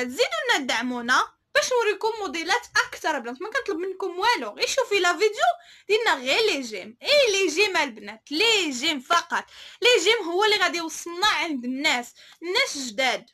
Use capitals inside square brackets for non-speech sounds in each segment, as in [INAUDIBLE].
البنات زيدوا لنا دعمونا باش نوريكم موديلات اكثر بنات ما كنطلب منكم والو غير شوفي لا فيديو ديالنا غير لي جيم اي لي جيم البنات لي جيم فقط لي جيم هو اللي غادي يوصلنا عند الناس الناس جداد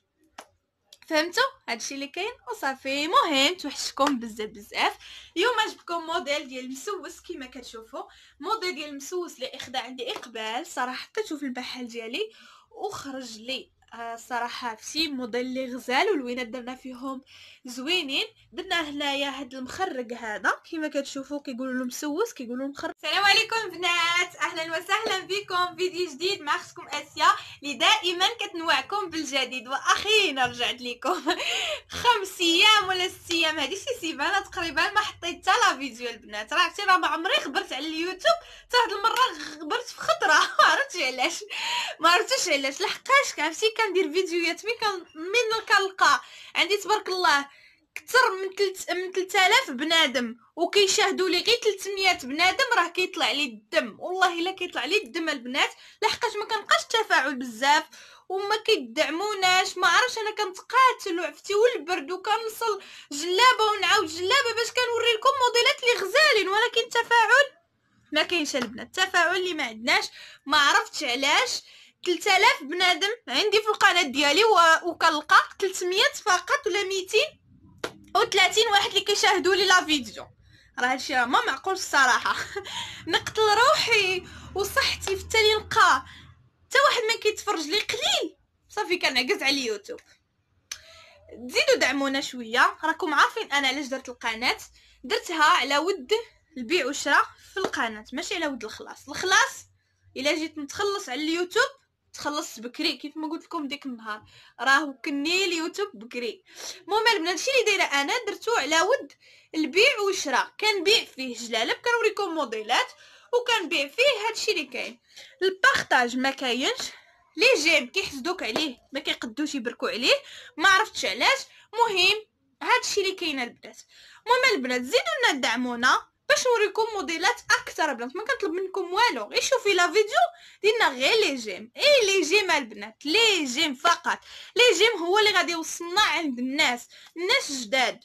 فهمتوا هادشي اللي كاين وصافي مهم توحشكم بزاف بزاف اليوم جبتكم موديل ديال المسوس كما كتشوفوا موديل ديال المسوس اللي اخدا عندي اقبال صراحه حتى في البحال ديالي وخرج لي الصراحه آه، في موديل لي غزال والوينات درنا فيهم زوينين درنا هنايا هاد المخرق هذا كما كتشوفوا كيقولوا له مسوس كيقولوا مخرق السلام عليكم بنات اهلا وسهلا بكم فيديو جديد مع اختكم اسيا اللي دائما كتنوعكم بالجديد واخيرا رجعت لكم [LAUGHS] خمس ايام ولا ست ايام هذه شي سيمانه تقريبا ما حطيت حتى لا فيديو البنات راه راه ما عمري خبرت على اليوتيوب حتى هاد المره غبرت في خطره [LAUGHS] ما عرفتش علاش ما عرفتش علاش لحقاش عرفتي كندير فيديوهات مين كان من كنلقى عندي تبارك الله كثر من تلت من 3000 بنادم وكيشاهدوا لي غير 300 بنادم راه كيطلع لي الدم والله الا كيطلع لي الدم البنات لحقاش ما كنبقاش تفاعل بزاف وما كيدعموناش ما عرفش انا كنتقاتل وعفتي والبرد وكنوصل جلابه ونعاود جلابه باش كنوري لكم موديلات اللي غزالين ولكن التفاعل ما كاينش البنات التفاعل اللي ما عندناش ما عرفتش علاش 3000 بنادم عندي في القناه ديالي وكنلقى 300 فقط ولا 230 واحد اللي كيشاهدوا لي لا فيديو راه هادشي راه ما معقول الصراحه [LAUGHS] نقتل روحي وصحتي في التالي نلقى حتى واحد ما كيتفرج لي قليل صافي كنعكز على اليوتيوب زيدوا دعمونا شويه راكم عارفين انا علاش درت القناه درتها على ود البيع والشراء في القناه ماشي على ود الخلاص الخلاص الا جيت نتخلص على اليوتيوب تخلص بكري كيف ما قلت لكم ديك النهار راه كني اليوتيوب بكري المهم البنات هادشي اللي دايره انا درتو على ود البيع والشراء كنبيع فيه جلالب كنوريكم موديلات وكنبيع فيه هادشي اللي كاين البارطاج ما كاينش لي جيم كيحسدوك عليه ما كيقدوش يبركو عليه ما عرفتش علاش مهم هادشي اللي كاين البنات المهم البنات زيدوا لنا دعمونا باش نوريكم موديلات اكثر بنات ما كنطلب منكم والو غير شوفي لا فيديو ديالنا غير لي جيم اي لي جيم البنات لي جيم فقط لي جيم هو اللي غادي يوصلنا عند الناس الناس جداد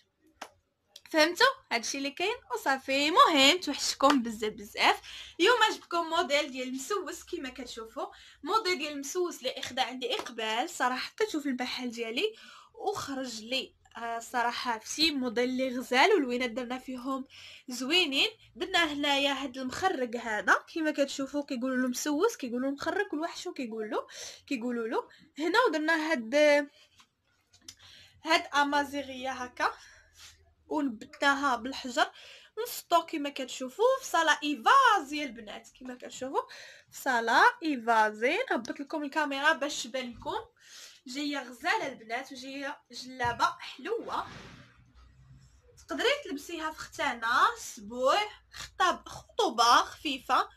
فهمتوا هادشي اللي كاين وصافي مهم توحشكم بزاف بزاف اليوم جبتكم موديل ديال المسوس كما كتشوفوا موديل ديال المسوس اللي اخدا عندي اقبال صراحه كتشوف في البحال ديالي وخرج لي الصراحه آه، في موديل لي غزال والوينات درنا فيهم زوينين درنا هنايا هاد المخرق هذا كيما كتشوفوا كيقولوا له مسوس كيقولوا مخرج كل واحد شو كيقول له كيقولوا له هنا ودرنا هاد هاد امازيغيه هكا ونبتناها بالحجر نفطو كيما كتشوفوا في صاله ايفازي البنات كيما كتشوفوا في صاله ايفازي نهبط لكم الكاميرا باش تبان لكم جايه غزاله البنات وجايه جلابه حلوه تقدري تلبسيها في ختانه سبوع خطاب خطوبه خفيفه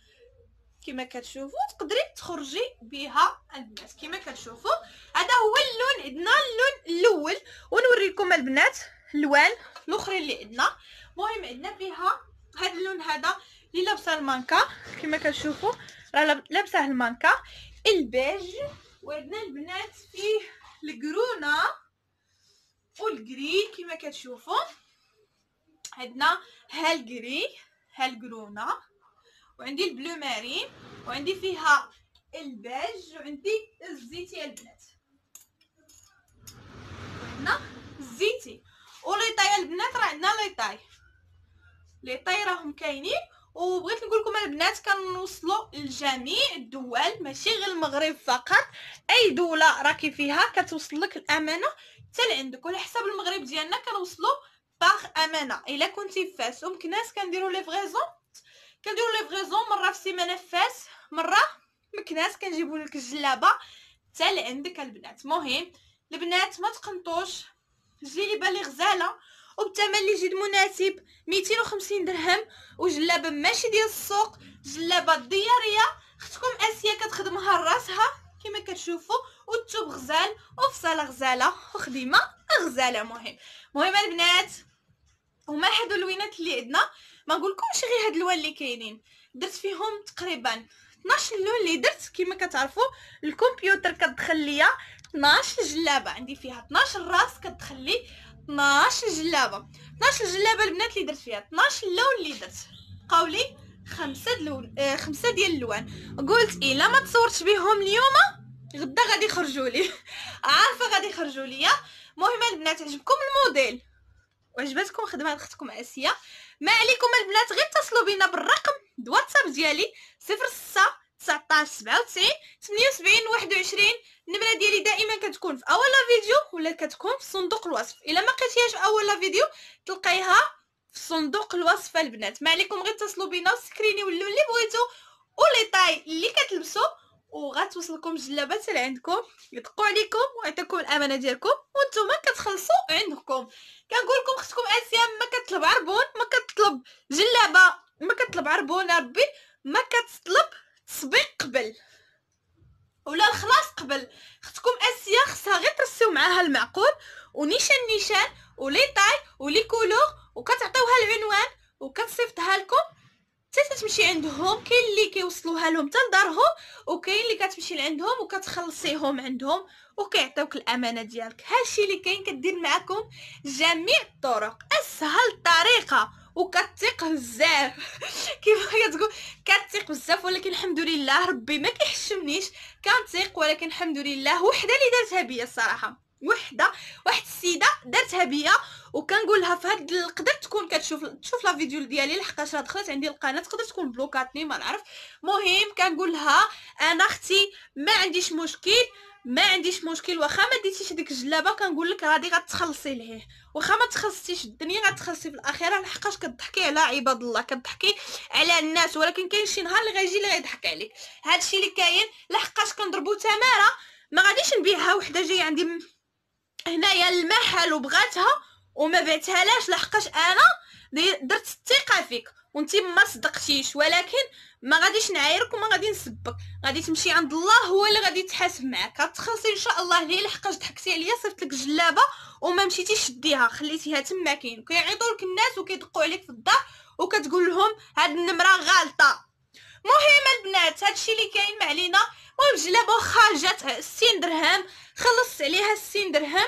كما كتشوفوا تقدري تخرجي بها البنات كما كتشوفوا هذا هو اللون عندنا اللون الاول ونوريكم البنات الوان الاخرى اللي عندنا مهم عندنا بها هذا اللون هذا اللي لابسه المانكا كما كتشوفوا راه لابسه المانكا البيج وعندنا البنات فيه القرونه والجري كما كتشوفوا عندنا هالجري هالقرونه وعندي البلو مارين وعندي فيها الباج وعندي الزيتي البنات عندنا الزيتي وليطاي البنات راه عندنا ليطاي ليطاي راهم كاينين وبغيت نقول لكم البنات كنوصلوا لجميع الدول ماشي غير المغرب فقط اي دوله راكي فيها كتوصل لك الامانه حتى لعندك وعلى حساب المغرب ديالنا كنوصلوا باغ امانه الا كنتي في فاس ام كناس كنديروا ليفغيزون كنديروا ليفغيزون مره في السيمانه في فاس مره مكناس كنجيبوا لك الجلابه حتى لعندك البنات مهم البنات ما تقنطوش جيلي بالي غزاله وبثمن اللي يجي مناسب 250 درهم وجلابه ماشي ديال السوق جلابه دياريه اختكم اسيا كتخدمها راسها كما كتشوفوا والثوب غزال وفصاله غزاله وخديمه غزاله مهم مهم البنات هما هادو اللوينات اللي عندنا ما نقولكمش غير هاد الوان اللي كاينين درت فيهم تقريبا 12 اللون اللي درت كما كتعرفوا الكمبيوتر كتدخل ليا 12 جلابه عندي فيها 12 راس كتدخل لي 12 جلابه 12 جلابه البنات اللي درت فيها 12 لون اللي درت قولي خمسه دلون آه خمسه ديال اللوان قلت الا إيه، ما تصورتش بهم اليوم غدا غادي يخرجوا لي [LAUGHS] عارفه غادي يخرجوا لي المهم البنات عجبكم الموديل وعجبتكم خدمه اختكم اسيا ما عليكم البنات غير اتصلوا بينا بالرقم دواتساب ديالي 06 19 97 78 21 النمره ديالي دائما كتكون في اول فيديو ولا كتكون في صندوق الوصف الا ما لقيتيهاش في اول فيديو تلقايها في صندوق الوصف البنات ما عليكم غير تصلوا بينا وسكريني اللون اللي بغيتو ولي طاي اللي كتلبسو وغتوصلكم الجلابات عندكم يطقوا عليكم ويعطيكم الامانه ديالكم وانتم كتخلصوا عندكم كنقول لكم خصكم اسيام ما كتطلب عربون ما كتطلب جلابه ما كتطلب عربون ربي ما كتطلب صبيق قبل ولا الخلاص قبل اختكم اسيا خصها غير ترسيو معاها المعقول ونيشان نيشان ولي طاي ولي كولور وكتعطيوها العنوان وكتصيفطها لكم حتى تمشي عندهم كاين اللي كيوصلوها لهم حتى لدارهم وكاين اللي كتمشي لعندهم وكتخلصيهم عندهم وكيعطيوك الامانه ديالك هادشي اللي كاين كدير معاكم جميع الطرق اسهل طريقه وكتيق بزاف [LAUGHS] كيف كتقول كتيق بزاف ولكن الحمد لله ربي ما كيحشمنيش كنتيق ولكن الحمد لله وحده اللي دارتها بيا الصراحه وحده واحد السيده دارتها بيا وكنقول لها في هاد تكون كتشوف تشوف لا فيديو ديالي لحقاش راه دخلت عندي القناه تقدر تكون بلوكاتني ما نعرف مهم كنقول لها انا اختي ما عنديش مشكل ما عنديش مشكل واخا ما ديتيش ديك الجلابه كنقول لك غادي غتخلصي ليه واخا ما تخلصتيش الدنيا غتخلصي في الاخيره لحقاش كضحكي على عباد الله كضحكي على الناس ولكن كاين شي نهار اللي غيجي اللي غيضحك عليك الشيء اللي كاين لحقاش كنضربو تماره ما غاديش نبيعها وحده جايه عندي م... هنايا المحل وبغاتها وما بعتهالاش لحقاش انا درت الثقه فيك وانت ما صدقتيش ولكن ما غاديش نعايرك وما غادي نسبك غادي تمشي عند الله هو اللي غادي يتحاسب معاك غتخلصي ان شاء الله ليه لحقاش ضحكتي عليا صيفط لك جلابه وما مشيتيش شديها خليتيها تما كاين كيعيطوا لك الناس وكيدقوا عليك في الدار وكتقول لهم هاد النمره غالطه مهم البنات هادشي اللي كاين ما علينا المهم جلابه واخا جات 60 درهم خلصت عليها 60 درهم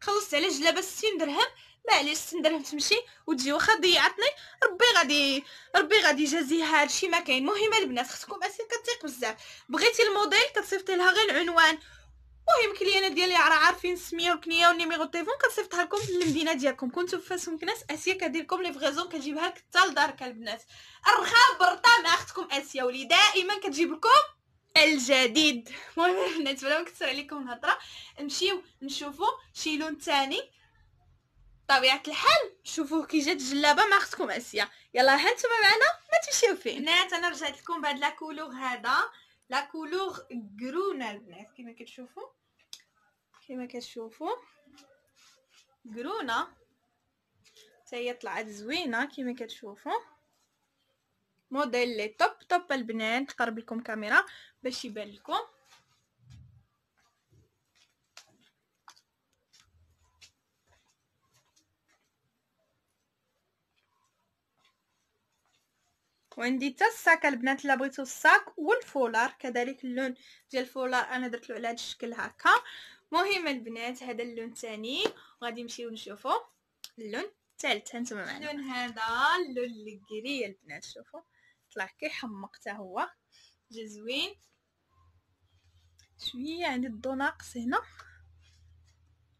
خلصت على جلابه 60 درهم معليش 60 درهم تمشي وتجي واخا ضيعتني ربي غادي ربي غادي يجازيها هادشي ما كاين مهمه البنات خصكم اسير كتيق بزاف بغيتي الموديل كتصيفطي لها غير العنوان المهم كليانه ديالي راه عارفين السميه والكنيه والنيميرو تيفون كنصيفطها لكم للمدينه ديالكم كنتو في فاس مكناس اسيا كدير لكم لي فريزون كتجيبها لك حتى لدارك البنات الرخام برطا مع اختكم اسيا ولي دائما كتجيب لكم الجديد المهم البنات بلا ما نكثر عليكم الهضره نمشيو نشوفو شي لون ثاني بطبيعه الحال شوفوه كي جات الجلابه ما خصكم اسيا يلا ها نتوما معنا ما تمشيو فين بنات انا رجعت لكم بهاد لا كولور هذا لا كولور غرون البنات كما كتشوفوا كما كتشوفوا غرونة حتى هي طلعت زوينه كما كتشوفوا موديل لي توب توب البنات قرب لكم كاميرا باش يبان لكم وعندي حتى الساك البنات الا بغيتو الساك والفولار كذلك اللون ديال الفولار انا درت له على هذا الشكل هكا مهم البنات هذا اللون الثاني وغادي نمشيو نشوفوا اللون الثالث هانتوما معنا اللون هذا اللون الكري البنات شوفوا طلع كيحمق حتى هو جا زوين شويه عندي الضو ناقص هنا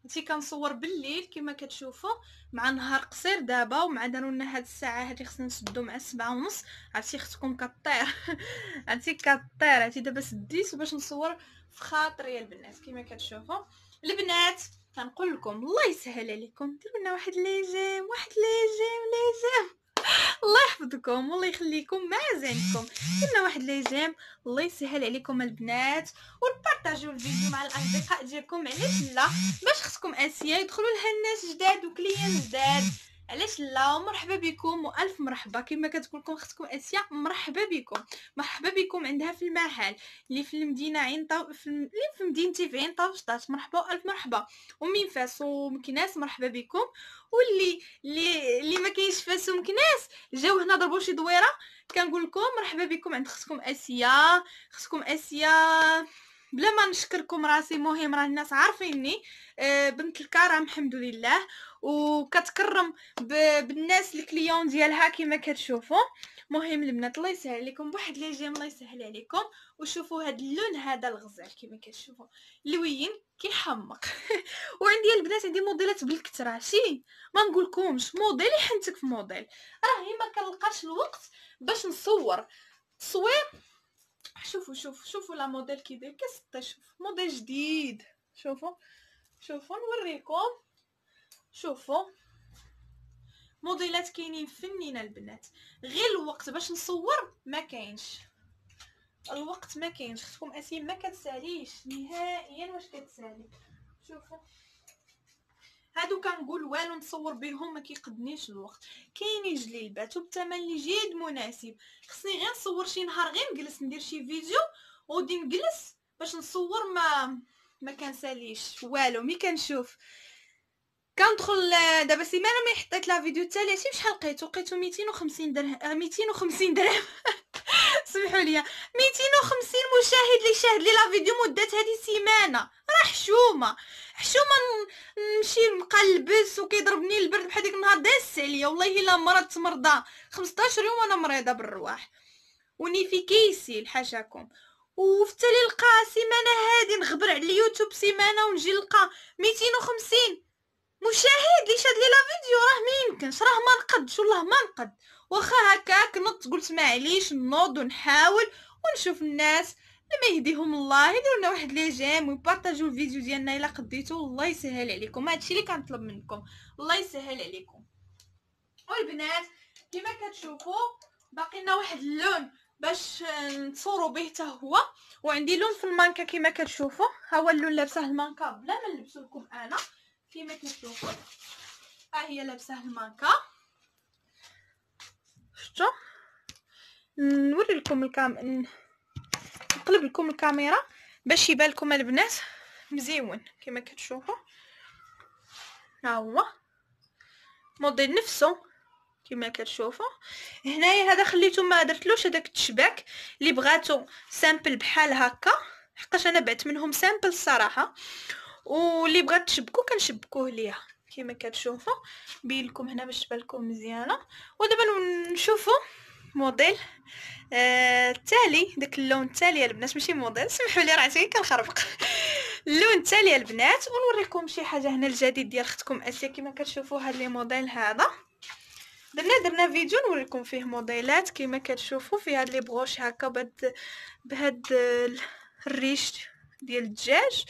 تي كنصور بالليل كما كتشوفوا مع نهار قصير دابا ومع دارولنا هاد الساعه هادي خصنا نسدو مع السبعة ونص عرفتي اختكم كطير [LAUGHS] عرفتي كطير عرفتي دابا سديت باش نصور في خاطري البنات كما كتشوفوا البنات كنقول لكم الله يسهل عليكم ديروا لنا واحد ليجيم واحد ليجيم يحفظكم والله يخليكم مع زينكم كنا واحد ليجيم الله يسهل عليكم البنات وبارطاجيو الفيديو مع الاصدقاء ديالكم علاش لا باش خصكم اسيا يدخلوا لها الناس جداد وكليان جداد علاش لا مرحبا بكم والف مرحبا كما كتقول لكم اختكم اسيا مرحبا بكم مرحبا بكم عندها في المحل اللي في المدينه عين طو... في الم... اللي في مدينتي في عين طوشطات مرحبا والف مرحبا ومن فاس ومكناس مرحبا بكم واللي اللي اللي ما كاينش فاس ومكناس جاو هنا ضربوا شي دويره كنقول لكم مرحبا بكم عند اختكم اسيا اختكم اسيا بلا ما نشكركم راسي مهم راه الناس عارفيني آه، بنت الكرم الحمد لله وكتكرم بالناس الكليون ديالها كما كتشوفوا مهم البنات الله يسهل عليكم بواحد جيم الله يسهل عليكم وشوفوا هذا اللون هذا الغزال كما كتشوفوا لوين كيحمق [LAUGHS] وعندي البنات عندي موديلات بالكثره شي ما نقولكمش موديل يحنتك في موديل راهي ما كنلقاش الوقت باش نصور تصوير شوفوا شوفوا شوفوا لا موديل كي داير كي شوف موديل جديد شوفوا شوفوا نوريكم شوفوا موديلات كاينين فنينه البنات غير الوقت باش نصور ما كاينش الوقت ما كاينش اختكم اسيم ما كتساليش نهائيا واش كتسالي شوفوا هادو كنقول والو نصور بهم ما كيقدنيش الوقت كاينين جليبات وبثمن اللي جيد مناسب خصني غير نصور شي نهار غير نجلس ندير شي فيديو ودي نجلس باش نصور ما ما كنساليش والو مي كنشوف كندخل دابا سيمانه ما حطيت لا فيديو التاليه شحال لقيتو لقيتو 250 درهم 250 آه، درهم [LAUGHS] سمحوا لي 250 مشاهد اللي شاهد لي لا فيديو مده هذه سيمانه راه حشومه حشومه نمشي نبقى نلبس وكيضربني البرد بحال ديك النهار داس عليا والله الا مرضت مرضى 15 يوم وانا مريضه بالرواح ونيفي كيسي لحاشاكم وفي التالي لقى سيمانه هادي نغبر على اليوتيوب سيمانه ونجي نلقى 250 مشاهد لي شاد لي لا فيديو راه ما يمكنش راه ما نقدش والله ما نقد واخا هكاك نط قلت معليش نوض ونحاول ونشوف الناس ما يهديهم الله يديروا لنا واحد لي جيم ويبارطاجيو الفيديو ديالنا الا قديتو الله يسهل عليكم هادشي اللي كنطلب منكم الله يسهل عليكم والبنات كما كتشوفوا باقي لنا واحد اللون باش نصورو به حتى هو وعندي لون في المانكا كما كتشوفوا ها هو اللون لابسه المانكا بلا ما نلبسو لكم انا كما كتشوفوا ها هي لابسه المانكا شفتوا نوري لكم الكام نقلب لكم الكاميرا باش يبان لكم البنات مزيون كما كتشوفوا ها هو موديل نفسه كما كتشوفوا هنايا هذا خليته ما درتلوش هذاك التشباك اللي بغاتو سامبل بحال هكا حقاش انا بعت منهم سامبل الصراحه واللي بغات تشبكو كنشبكوه ليها كما كتشوفوا بين لكم هنا باش تبان لكم مزيانه ودابا نشوفوا موديل آه التالي داك اللون التالي البنات ماشي موديل سمحوا لي راه عتيك كنخربق [LAUGHS] اللون التالي البنات ونوريكم شي حاجه هنا الجديد ديال اختكم اسيا كما كتشوفوا هاد لي موديل هذا درنا درنا فيديو نوريكم فيه موديلات كما كتشوفوا في هاد لي بغوش هكا بهاد بهاد الريش ديال الدجاج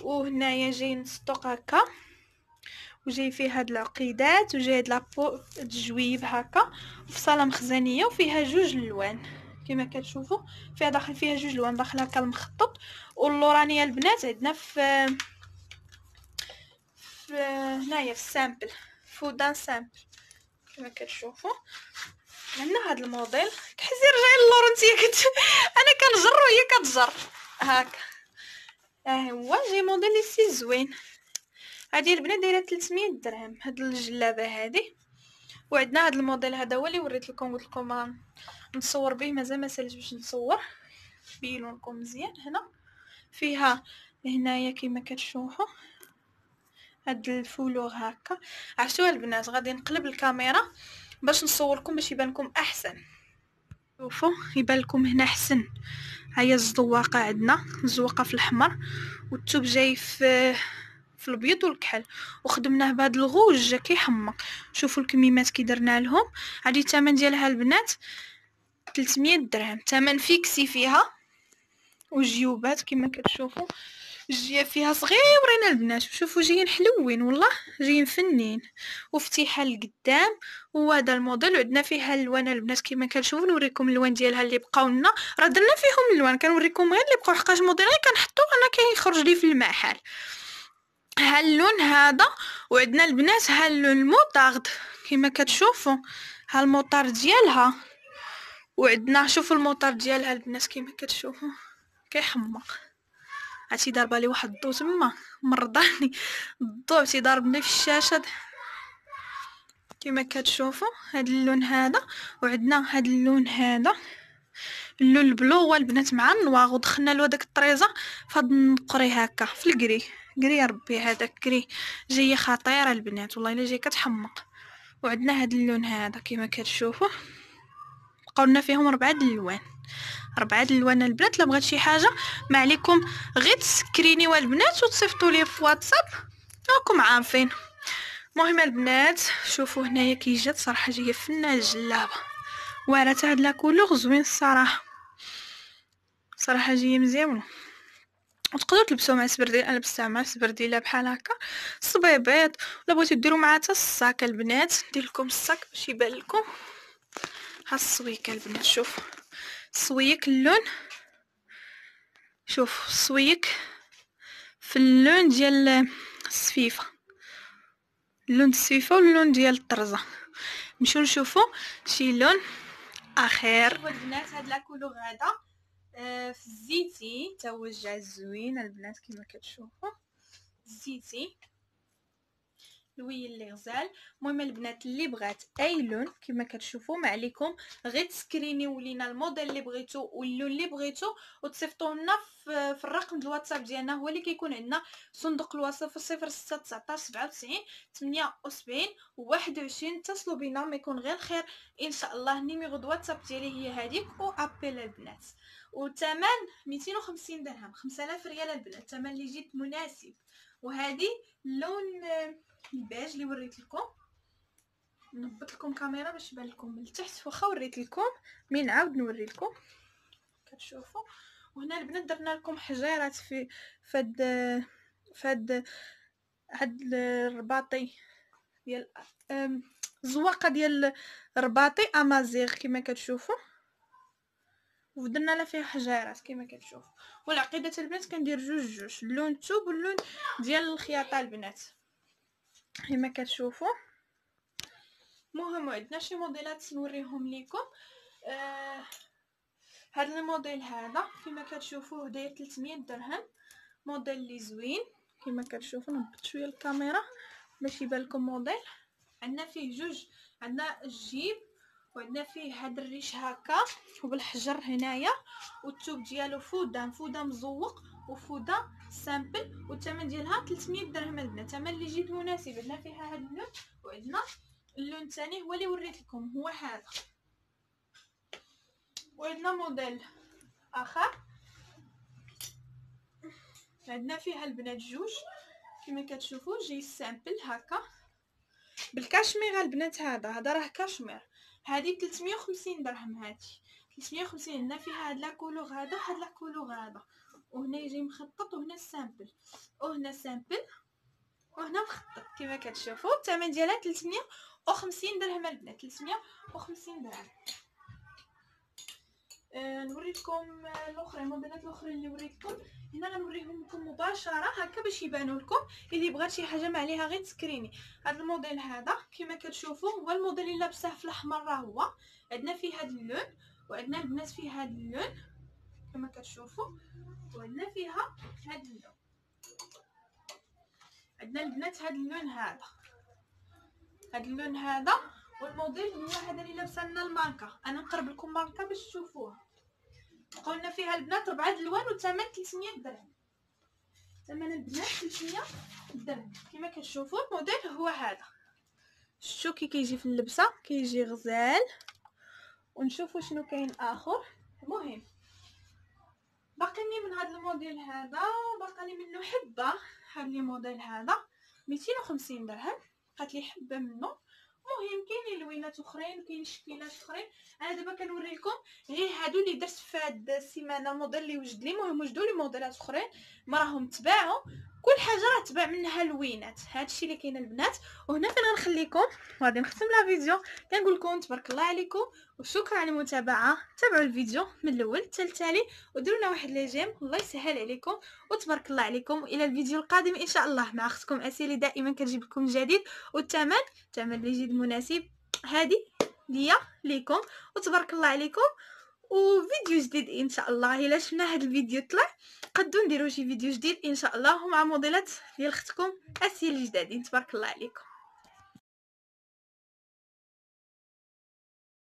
وهنايا جايين سطوق هكا وجاي فيه هاد العقيدات وجاي هاد لابو الجويب هكا وفي صاله مخزنيه وفيها جوج اللوان كما كتشوفوا فيها داخل فيها جوج لوان داخل هكا المخطط واللورانيه البنات عندنا في في هنايا في السامبل فودان سامبل كما كتشوفوا عندنا هاد الموديل كحزي رجعي للور انت كت... [LAUGHS] انا كنجر وهي كتجر هاكا ها آه، هو جي موديل لي زوين هذه البنات دايره 300 درهم هاد الجلابه هذه وعندنا هاد الموديل هذا هو اللي وريت لكم قلت لكم نصور به مازال ما ساليت باش نصور لكم مزيان هنا فيها هنايا كما كتشوفوا هاد الفولو هكا عرفتوا البنات غادي نقلب الكاميرا باش نصوركم باش يبان لكم احسن شوفوا يبان لكم هنا احسن هيا الزواقه عندنا الزواقه في الاحمر والثوب جاي في في الابيض والكحل وخدمناه بهذا الغوج كيحمق شوفوا الكميمات كي درنا لهم هذه الثمن ديالها البنات 300 درهم ثمن فيكسي فيها وجيوبات كما كتشوفوا الجيه فيها صغيورين البنات شوفوا جايين حلوين والله جايين فنين وفتيحه لقدام وهذا الموديل عندنا فيها الوان البنات كما كنشوفوا نوريكم الوان ديالها اللي بقاو لنا راه درنا فيهم الوان كنوريكم غير اللي بقاو حقاش الموديل غير كنحطو انا كيخرج لي في المحل هاللون اللون هذا وعندنا البنات هاللون اللون الموطارد كما كتشوفوا ها الموطار ديالها وعندنا شوفوا الموطار ديالها البنات كما كتشوفوا كيحمق عرفتي ضاربه لي واحد الضو تما مرضاني الضو عتي ضربني في الشاشه كما كتشوفوا هاد اللون هذا وعندنا هاد اللون هذا اللون البلو هو البنات مع النواغ ودخلنا له داك الطريزه فهاد النقري هكا في الكري كري يا ربي هذاك كري جايه خطيره البنات والله الا جايه كتحمق وعندنا هاد اللون هذا كما كتشوفوا بقاو فيهم ربعه د الالوان ربعه د الالوان البنات الا بغات شي حاجه ما عليكم غير تسكرينيوها البنات وتصيفطوا لي في واتساب راكم عارفين المهم البنات شوفوا هنايا كي جات صراحه جايه فنه الجلابه وعلى هاد لا كولور زوين الصراحه صراحه جايه مزيانة وتقدروا تلبسوه مع سبرديل انا لبستها مع سبرديله بحال هكا صبيبات ولا بغيتو ديروا معاه حتى الصاك البنات ندير لكم الصاك باش يبان لكم ها السويكه البنات شوف سويك اللون شوف سويك في اللون ديال السفيفه اللون السفيفه واللون ديال الطرزه نمشيو نشوفوا شي لون اخر البنات هاد لا كولور هذا آه، في زيتي توجع زوين البنات كما كتشوفوا زيتي لوي اللي غزال المهم البنات اللي بغات اي لون كما كتشوفوا ما عليكم غير تسكرينيو لينا الموديل اللي بغيتو واللون اللي بغيتو وتصيفطوا لنا في الرقم ديال الواتساب ديالنا هو اللي كيكون عندنا صندوق الوصف 0619 78 21 اتصلوا بينا ما يكون غير خير ان شاء الله نيميرو الواتساب ديالي هي هذيك وابيل البنات والثمن 250 درهم 5000 ريال البنات الثمن اللي جد مناسب وهذه اللون البيج اللي وريت لكم نضبط لكم كاميرا باش يبان لكم من التحت واخا وريت لكم مي عاود نوري لكم كتشوفوا وهنا البنات درنا لكم حجيرات في فهاد فهاد هاد الرباطي ديال زواقه ديال رباطي امازيغ كما كتشوفوا ودرنا لها فيها حجيرات كما كتشوف والعقيده البنات كندير جوج جوج اللون الثوب واللون ديال الخياطه البنات كما كتشوفوا المهم عندنا شي موديلات نوريهم لكم آه هذا الموديل هذا كما كتشوفوا داير 300 درهم موديل لي زوين كما كتشوفوا نبت شويه الكاميرا باش يبان لكم موديل عندنا فيه جوج عندنا الجيب وعندنا فيه هاد الريش هكا وبالحجر هنايا والثوب ديالو فودان فودان مزوق وفودا سامبل والثمن ديالها 300 درهم عندنا الثمن اللي جد مناسب عندنا فيها هاد اللون وعندنا اللون الثاني هو اللي وريت لكم هو هذا وعندنا موديل اخر عندنا فيها البنات جوج كما كتشوفوا جي سامبل هكا بالكاشمير البنات هذا هذا راه كاشمير هذه 350 درهم هذه 350 هنا فيها هاد كولور هذا هاد كولور هذا وهنا يجي مخطط وهنا السامبل وهنا سامبل وهنا مخطط كما كتشوفوا الثمن ديالها 350 درهم البنات 350 درهم آه، نوريكم آه، الاخرين البنات الاخرين اللي وريتكم هنا غنوريهم لكم مباشره هكا باش يبانوا لكم اللي بغات شي حاجه ما عليها غير تسكريني هذا الموديل هذا كما كتشوفوا هو الموديل اللي لابسه في الاحمر راه هو عندنا فيه هذا اللون وعندنا البنات فيه هذا اللون كما كتشوفوا وعندنا فيها هذا اللون عندنا البنات هذا اللون هذا هذا اللون هذا والموديل هو هذا اللي لابسه لنا المانكا انا نقرب لكم مانكا باش تشوفوها قلنا فيها البنات ربعه الوان وثمن 300 درهم ثمن البنات 300 درهم كما كتشوفوا الموديل هو هذا شو كي كيجي في اللبسه كيجي غزال ونشوفوا شنو كاين اخر المهم باقيني من هذا الموديل هذا باقيني منه حبه هذا لي موديل هذا 250 درهم قالت لي حبه منه المهم كاينين لوينات اخرين كاين شكيلات اخرين انا دابا كنوري لكم غير هادو اللي درت في هاد السيمانه موديل اللي وجد لي المهم وجدوا لي موديلات اخرين ما راهم تباعوا كل حاجه راه تبع منها لوينات هادشي اللي كاين البنات وهنا فين غنخليكم وغادي نختم لا فيديو كنقول لكم تبارك الله عليكم وشكرا على المتابعه تابعوا الفيديو من الاول حتى التالي وديروا لنا واحد لي جيم الله يسهل عليكم وتبارك الله عليكم الى الفيديو القادم ان شاء الله مع اختكم اسيلي دائما كنجيب لكم جديد والثمن الثمن اللي يجي مناسب هذه ليا ليكم وتبارك الله عليكم وفيديو جديد ان شاء الله الا شفنا هذا الفيديو طلع نقدو نديرو شي فيديو جديد ان شاء الله مع موديلات ديال اختكم اسيل الجدادين تبارك الله عليكم